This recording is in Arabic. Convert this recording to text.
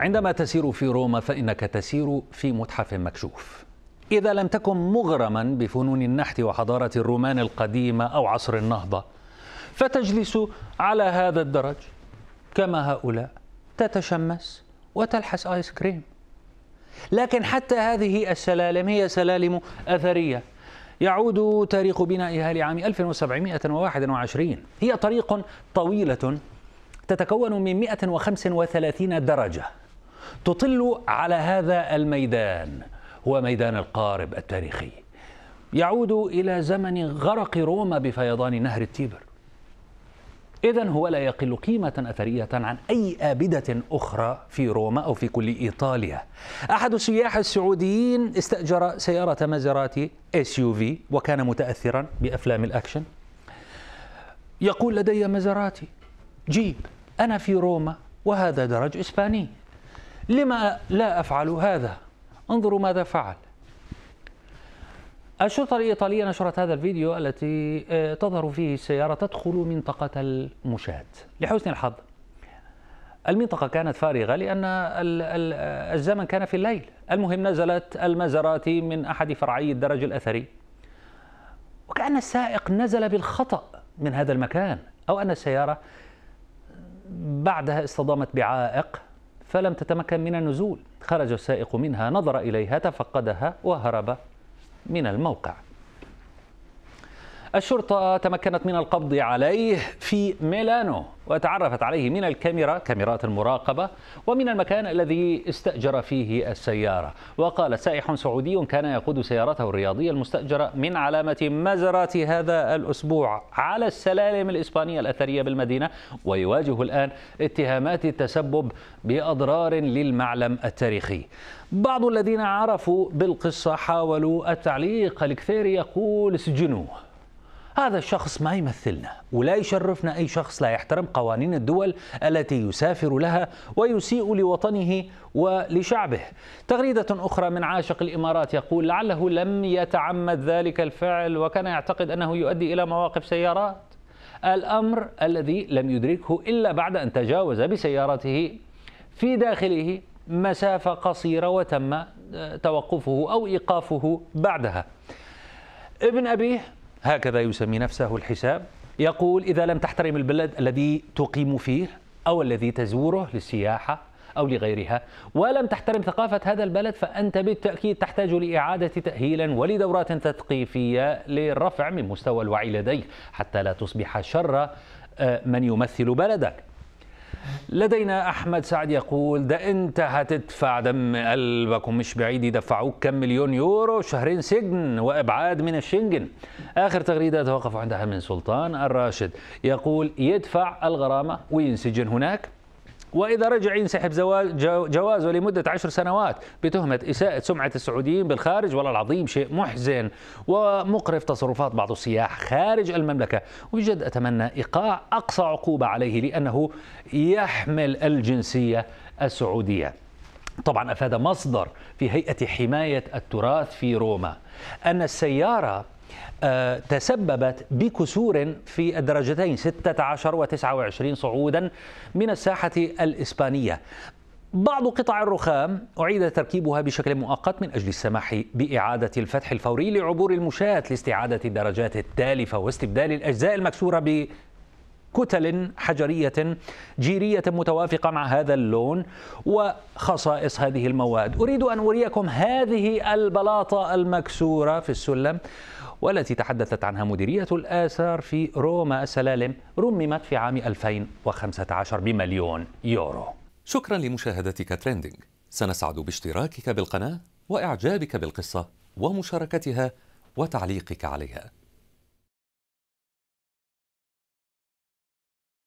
عندما تسير في روما فإنك تسير في متحف مكشوف إذا لم تكن مغرما بفنون النحت وحضارة الرومان القديمة أو عصر النهضة فتجلس على هذا الدرج كما هؤلاء تتشمس وتلحس آيس كريم لكن حتى هذه السلالم هي سلالم أثرية يعود تاريخ بنائها لعام 1721 هي طريق طويلة تتكون من 135 درجة تطل على هذا الميدان هو ميدان القارب التاريخي يعود إلى زمن غرق روما بفيضان نهر التيبر إذا هو لا يقل قيمة أثرية عن أي آبدة أخرى في روما أو في كل إيطاليا. أحد السياح السعوديين استأجر سيارة مازيراتي اس يو في وكان متأثرا بأفلام الأكشن. يقول لدي مازيراتي جيب أنا في روما وهذا درج إسباني لما لا أفعل هذا انظروا ماذا فعل الشرطة الإيطالية نشرت هذا الفيديو التي آه، تظهر فيه السيارة تدخل منطقة المشاة لحسن الحظ المنطقة كانت فارغة لأن الزمن كان في الليل المهم نزلت المزراتي من أحد فرعي الدرج الأثري وكأن السائق نزل بالخطأ من هذا المكان أو أن السيارة بعدها اصطدمت بعائق فلم تتمكن من النزول خرج السائق منها نظر إليها تفقدها وهرب من الموقع الشرطة تمكنت من القبض عليه في ميلانو وتعرفت عليه من الكاميرا كاميرات المراقبة ومن المكان الذي استأجر فيه السيارة وقال سائح سعودي كان يقود سيارته الرياضية المستأجرة من علامة مزرات هذا الأسبوع على السلالم الإسبانية الأثرية بالمدينة ويواجه الآن اتهامات التسبب بأضرار للمعلم التاريخي بعض الذين عرفوا بالقصة حاولوا التعليق الكثير يقول سجنوه هذا الشخص ما يمثلنا ولا يشرفنا أي شخص لا يحترم قوانين الدول التي يسافر لها ويسيء لوطنه ولشعبه تغريدة أخرى من عاشق الإمارات يقول لعله لم يتعمد ذلك الفعل وكان يعتقد أنه يؤدي إلى مواقف سيارات الأمر الذي لم يدركه إلا بعد أن تجاوز بسيارته في داخله مسافة قصيرة وتم توقفه أو إيقافه بعدها ابن أبيه هكذا يسمي نفسه الحساب يقول إذا لم تحترم البلد الذي تقيم فيه أو الذي تزوره للسياحة أو لغيرها ولم تحترم ثقافة هذا البلد فأنت بالتأكيد تحتاج لإعادة تأهيلا ولدورات تثقيفية للرفع من مستوى الوعي لديك حتى لا تصبح شر آه، من يمثل بلدك لدينا أحمد سعد يقول ده أنت هتدفع دم قلبك ومش بعيد يدفعوك كم مليون يورو شهرين سجن وإبعاد من الشنجن آخر تغريدة توقف عندها من سلطان الراشد يقول يدفع الغرامة وينسجن هناك وإذا رجع ينسحب جوازه لمدة عشر سنوات بتهمة إساءة سمعة السعوديين بالخارج والله العظيم شيء محزن ومقرف تصرفات بعض السياح خارج المملكة وجد أتمنى إيقاع أقصى عقوبة عليه لأنه يحمل الجنسية السعودية طبعا أفاد مصدر في هيئة حماية التراث في روما أن السيارة آه، تسببت بكسور في الدرجتين 16 و29 صعودا من الساحة الإسبانية بعض قطع الرخام أعيد تركيبها بشكل مؤقت من أجل السماح بإعادة الفتح الفوري لعبور المشاة لاستعادة الدرجات التالفة واستبدال الأجزاء المكسورة كتل حجرية جيرية متوافقة مع هذا اللون وخصائص هذه المواد أريد أن أريكم هذه البلاطة المكسورة في السلم والتي تحدثت عنها مديرية الآثار في روما السلالم رممت في عام 2015 بمليون يورو شكرا لمشاهدتك تريندينج سنسعد باشتراكك بالقناة وإعجابك بالقصة ومشاركتها وتعليقك عليها